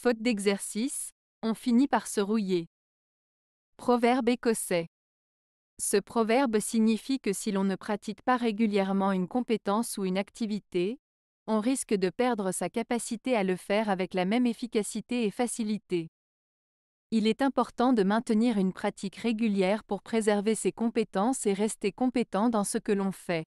faute d'exercice, on finit par se rouiller. Proverbe écossais. Ce proverbe signifie que si l'on ne pratique pas régulièrement une compétence ou une activité, on risque de perdre sa capacité à le faire avec la même efficacité et facilité. Il est important de maintenir une pratique régulière pour préserver ses compétences et rester compétent dans ce que l'on fait.